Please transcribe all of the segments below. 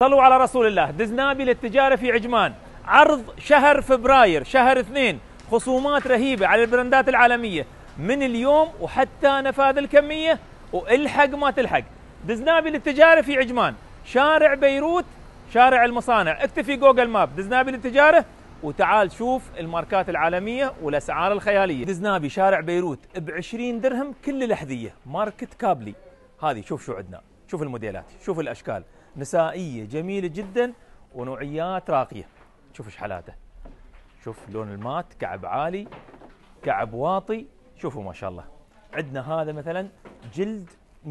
صلوا على رسول الله دزنابي للتجارة في عجمان عرض شهر فبراير شهر اثنين خصومات رهيبة على البراندات العالمية من اليوم وحتى نفاذ الكمية والحق ما تلحق دزنابي للتجارة في عجمان شارع بيروت شارع المصانع اكتفي جوجل ماب دزنابي للتجارة وتعال شوف الماركات العالمية والأسعار الخيالية دزنابي شارع بيروت بعشرين 20 درهم كل الأحذية ماركة كابلي هذه شوف شو عندنا شوف الموديلات شوف الأشكال نسائيه جميله جدا ونوعيات راقيه شوف ايش حالاته شوف لون المات كعب عالي كعب واطي شوفوا ما شاء الله عندنا هذا مثلا جلد 100%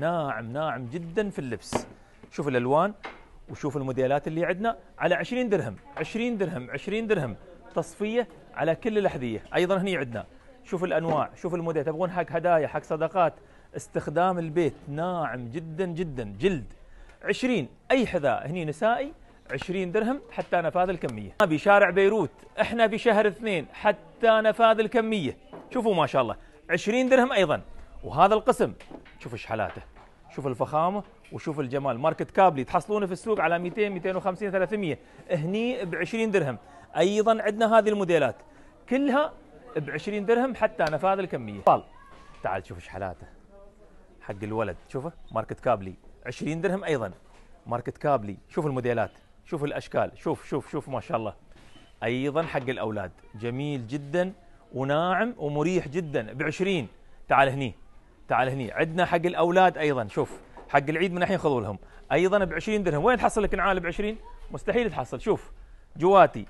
ناعم ناعم جدا في اللبس شوف الالوان وشوف الموديلات اللي عندنا على 20 درهم 20 درهم 20 درهم تصفيه على كل الاحذيه ايضا هني عندنا شوف الانواع شوف الموديل تبغون حق هدايا حق صدقات استخدام البيت ناعم جدا جدا جلد 20 أي حذاء هني نسائي 20 درهم حتى نفاذ الكمية بشارع بيروت احنا بشهر اثنين حتى نفاذ الكمية شوفوا ما شاء الله 20 درهم أيضا وهذا القسم شوف شحلاته شوف الفخامة وشوف الجمال ماركت كابلي تحصلونه في السوق على 200 250 300 هني ب 20 درهم ايضا عندنا هذه الموديلات كلها ب 20 درهم حتى نفاذ الكميه تعال شوف شحلاته حق الولد شوفه ماركت كابلي 20 درهم ايضا ماركت كابلي شوف الموديلات شوف الاشكال شوف شوف شوف ما شاء الله ايضا حق الاولاد جميل جدا وناعم ومريح جدا ب 20 تعال هني تعال هني عندنا حق الاولاد ايضا شوف حق العيد من الحين خذوا لهم ايضا ب 20 درهم وين تحصل لك نعال ب 20 مستحيل تحصل شوف جواتي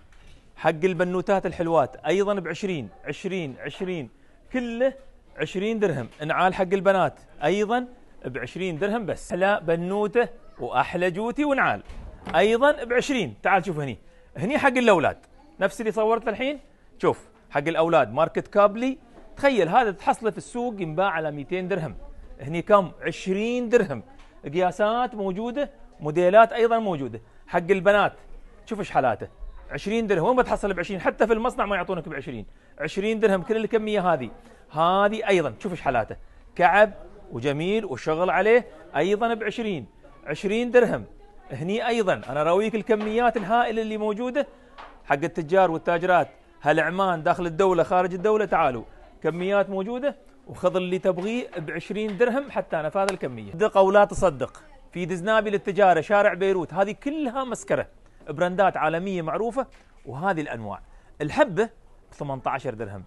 حق البنوتات الحلوات ايضا ب 20 20 20 كله 20 درهم نعال حق البنات ايضا ب 20 درهم بس احلى بنوته واحلى جوتي ونعال ايضا ب 20 تعال شوف هني هني حق الاولاد نفس اللي صورته الحين شوف حق الاولاد ماركت كابلي تخيل هذا تحصله في السوق ينباع على 200 درهم هني كم 20 درهم قياسات موجوده موديلات ايضا موجوده حق البنات شوف ايش حالاته 20 درهم وين بتحصل ب 20 حتى في المصنع ما يعطونك ب 20 20 درهم كل الكميه هذه هذه ايضا شوف ايش حالاته كعب وجميل وشغل عليه أيضا ب 20 20 درهم هني أيضا أنا راويك الكميات الهائلة اللي موجودة حق التجار والتاجرات هل عمان داخل الدولة خارج الدولة تعالوا كميات موجودة وخذ اللي تبغيه ب 20 درهم حتى أنا في الكمية صدق أو لا تصدق في دزنابي للتجارة شارع بيروت هذه كلها مسكرة براندات عالمية معروفة وهذه الأنواع الحبة ب 18 درهم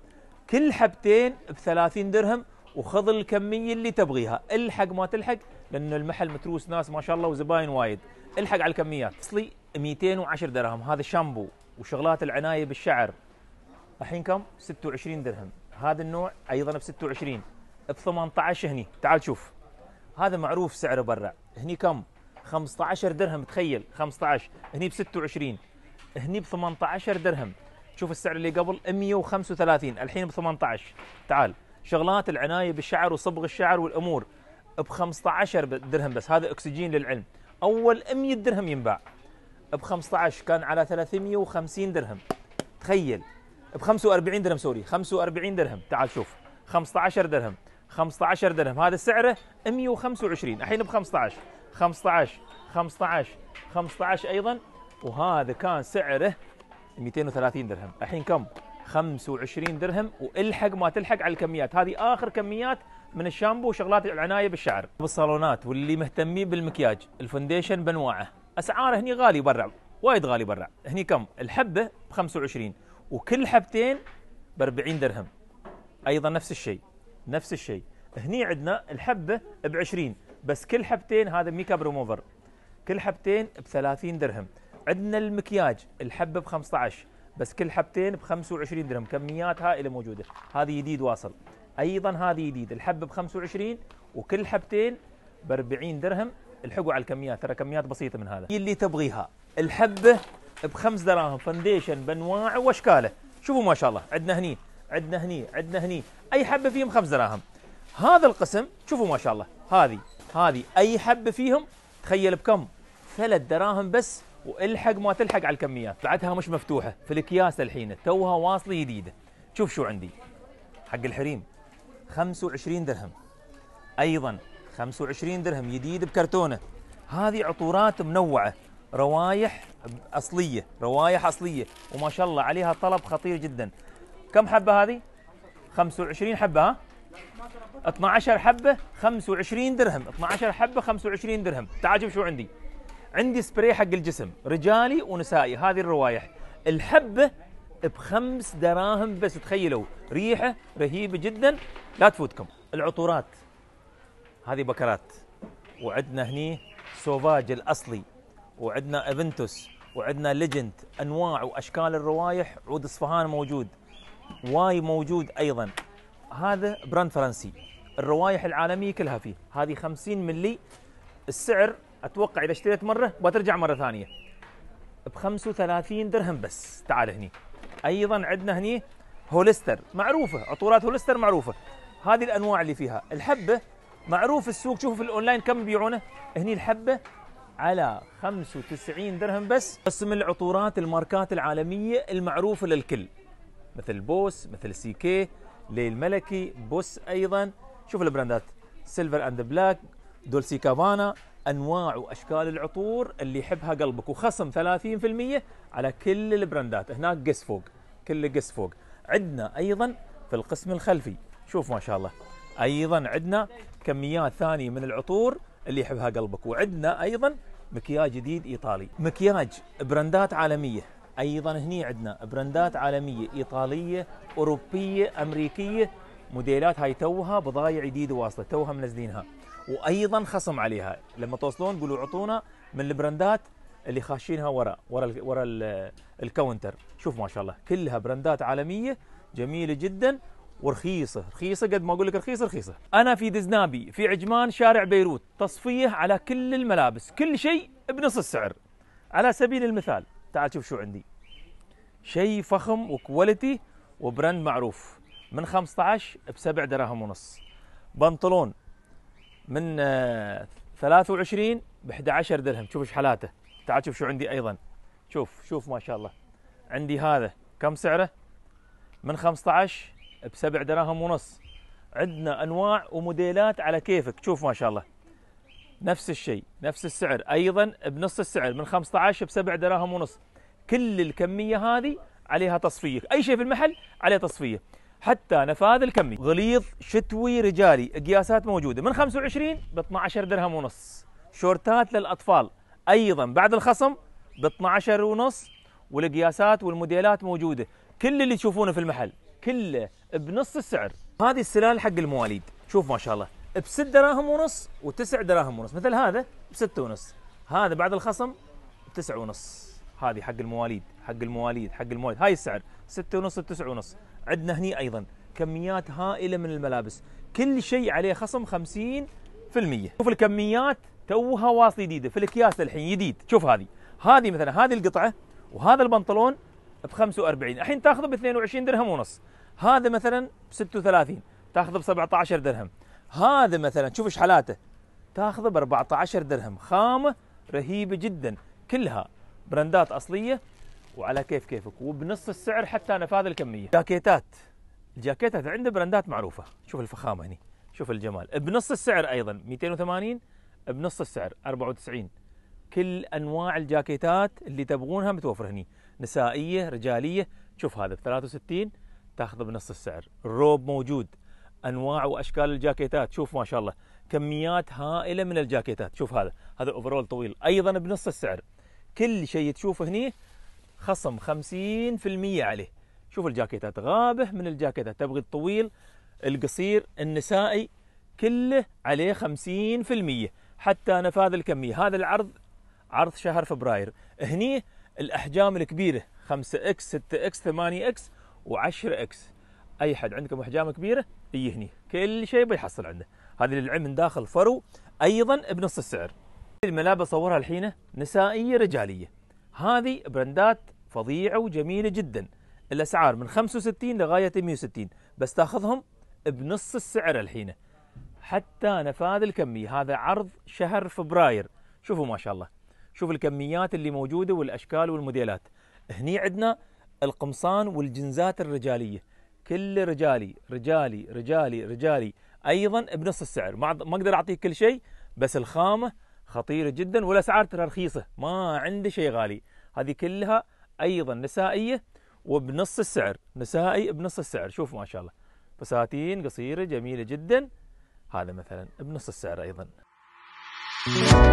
كل حبتين ب 30 درهم وخذ الكميه اللي تبغيها الحق ما تلحق لانه المحل متروس ناس ما شاء الله وزباين وايد الحق على الكميات اصلي 210 درهم هذا الشامبو وشغلات العنايه بالشعر الحين كم 26 درهم هذا النوع ايضا ب 26 ب 18 هني تعال شوف هذا معروف سعره برا هني كم 15 درهم تخيل 15 هني ب 26 هني ب 18 درهم شوف السعر اللي قبل 135 الحين ب 18 تعال شغلات العنايه بالشعر وصبغ الشعر والامور ب 15 درهم بس هذا اكسجين للعلم اول 100 درهم ينباع ب 15 كان على 350 درهم تخيل ب 45 درهم سوري 45 درهم تعال شوف 15 درهم 15 درهم هذا سعره 125 الحين ب 15 15 15 15 ايضا وهذا كان سعره 230 درهم الحين كم 25 درهم والحق ما تلحق على الكميات هذه اخر كميات من الشامبو وشغلات العنايه بالشعر بالصالونات واللي مهتمين بالمكياج الفونديشن بانواعه اسعاره هني غالي برا وايد غالي برا هني كم الحبه ب 25 وكل حبتين ب 40 درهم ايضا نفس الشيء نفس الشيء هني عندنا الحبه ب 20 بس كل حبتين هذا ميك اب ريموفر كل حبتين ب 30 درهم عندنا المكياج الحبه ب 15 بس كل حبتين ب 25 درهم كميات هائله موجوده هذه جديد واصل ايضا هذه جديد الحبه ب 25 وكل حبتين ب 40 درهم الحقوا على الكميات ترى كميات بسيطه من هذا اللي تبغيها الحبه بخمس دراهم فانديشن بانواعه واشكاله شوفوا ما شاء الله عندنا هني عندنا هني عندنا هني اي حبه فيهم خمس دراهم هذا القسم شوفوا ما شاء الله هذه هذه اي حبه فيهم تخيل بكم ثلاث دراهم بس والحق ما تلحق على الكميات بعدها مش مفتوحه في الاكياس الحين توها واصله جديده شوف شو عندي حق الحريم 25 درهم ايضا 25 درهم جديد بكرتونه هذه عطورات منوعه روايح اصليه روايح اصليه وما شاء الله عليها طلب خطير جدا كم حبه هذه 25 حبه ها 12 حبه 25 درهم 12 حبه 25 درهم تعال شوف شو عندي عندي سبراي حق الجسم رجالي ونسائي هذه الروايح الحبه بخمس دراهم بس تخيلوا ريحه رهيبه جدا لا تفوتكم العطورات هذه بكرات وعندنا هني سوفاج الاصلي وعندنا افنتوس وعندنا ليجند انواع واشكال الروايح عود اصفهان موجود واي موجود ايضا هذا براند فرنسي الروايح العالميه كلها فيه هذه 50 ملي السعر اتوقع اذا اشتريت مره بترجع مره ثانيه ب 35 درهم بس تعال هني ايضا عندنا هني هوليستر معروفه عطورات هوليستر معروفه هذه الانواع اللي فيها الحبه معروف السوق شوفوا في الاونلاين كم يبيعونه هني الحبه على 95 درهم بس قسم العطورات الماركات العالميه المعروفه للكل مثل بوس مثل سي كي ليل ملكي بوس ايضا شوف البراندات سيلفر اند بلاك دولسي كافانا انواع واشكال العطور اللي يحبها قلبك وخصم 30% على كل البراندات هناك قس فوق كل قس فوق عندنا ايضا في القسم الخلفي شوف ما شاء الله ايضا عندنا كميات ثانيه من العطور اللي يحبها قلبك وعندنا ايضا مكياج جديد ايطالي مكياج براندات عالميه ايضا هني عندنا براندات عالميه ايطاليه اوروبيه امريكيه موديلات هاي توها بضايع جديده واصله توها منزلينها وايضا خصم عليها لما توصلون قولوا اعطونا من البراندات اللي خاشينها ورا ورا ال ورا الكاونتر شوف ما شاء الله كلها براندات عالميه جميله جدا ورخيصه رخيصه قد ما اقول لك رخيصه رخيصه انا في دزنابي في عجمان شارع بيروت تصفيه على كل الملابس كل شيء بنص السعر على سبيل المثال تعال شوف شو عندي شيء فخم وكواليتي وبراند معروف من 15 ب 7 دراهم ونص بنطلون من 23 ب 11 درهم شوف ايش حالاته تعال شوف شو عندي ايضا شوف شوف ما شاء الله عندي هذا كم سعره من 15 بسبع دراهم ونص عندنا انواع وموديلات على كيفك شوف ما شاء الله نفس الشيء نفس السعر ايضا بنص السعر من 15 بسبع دراهم ونص كل الكميه هذه عليها تصفيه اي شيء في المحل عليه تصفيه حتى نفاذ الكمي غليظ شتوي رجالي قياسات موجودة من 25 ب 12 درهم ونص شورتات للأطفال أيضا بعد الخصم ب 12 ونص والقياسات والموديلات موجودة كل اللي تشوفونه في المحل كله بنص السعر هذه السلال حق المواليد شوف ما شاء الله بست دراهم ونص وتسع دراهم ونص مثل هذا 6 ونص هذا بعد الخصم ب 9 ونص هذه حق المواليد حق المواليد حق المواليد هاي السعر 6 ونص 9 ونص عندنا هني ايضا كميات هائله من الملابس كل شيء عليه خصم 50% شوف الكميات توها واصله جديده في الاكياس الحين جديد شوف هذه هذه مثلا هذه القطعه وهذا البنطلون ب 45 الحين تاخذه ب 22 درهم ونص هذا مثلا ب 36 تاخذه ب 17 درهم هذا مثلا شوف ايش حالاته تاخذه ب 14 درهم خامه رهيبه جدا كلها براندات اصليه وعلى كيف كيفك وبنص السعر حتى انا في هذه الكميه جاكيتات الجاكيتات عنده براندات معروفه شوف الفخامه هنا شوف الجمال بنص السعر ايضا 280 بنص السعر 94 كل انواع الجاكيتات اللي تبغونها متوفره هنا نسائيه رجاليه شوف هذا ب 63 تاخذ بنص السعر الروب موجود انواع واشكال الجاكيتات شوف ما شاء الله كميات هائله من الجاكيتات شوف هذا هذا اوفرول طويل ايضا بنص السعر كل شيء تشوفه هني خصم 50% عليه شوف الجاكيتات غابه من الجاكيتات تبغي الطويل القصير النسائي كله عليه 50% حتى نفاذ الكميه هذا العرض عرض شهر فبراير هني الاحجام الكبيره 5 اكس 6 اكس 8 اكس و10 اكس اي حد عندكم احجام كبيره يجي هني كل شيء بيحصل عنده هذه للعلم من داخل فرو ايضا بنص السعر هذه الملابس صورها الحين نسائية رجالية هذه برندات فظيعة وجميلة جدا الأسعار من 65 لغاية 160 بس تاخذهم بنص السعر الحين حتى نفاذ الكمية هذا عرض شهر فبراير شوفوا ما شاء الله شوف الكميات اللي موجودة والأشكال والموديلات هني عندنا القمصان والجنزات الرجالية كل رجالي رجالي رجالي رجالي أيضا بنص السعر ما أقدر أعطيك كل شيء بس الخامة خطيرة جدا والأسعار ترى رخيصة ما عنده شيء غالي هذه كلها أيضا نسائية وبنص السعر نسائي بنص السعر شوف ما شاء الله فساتين قصيرة جميلة جدا هذا مثلا بنص السعر أيضا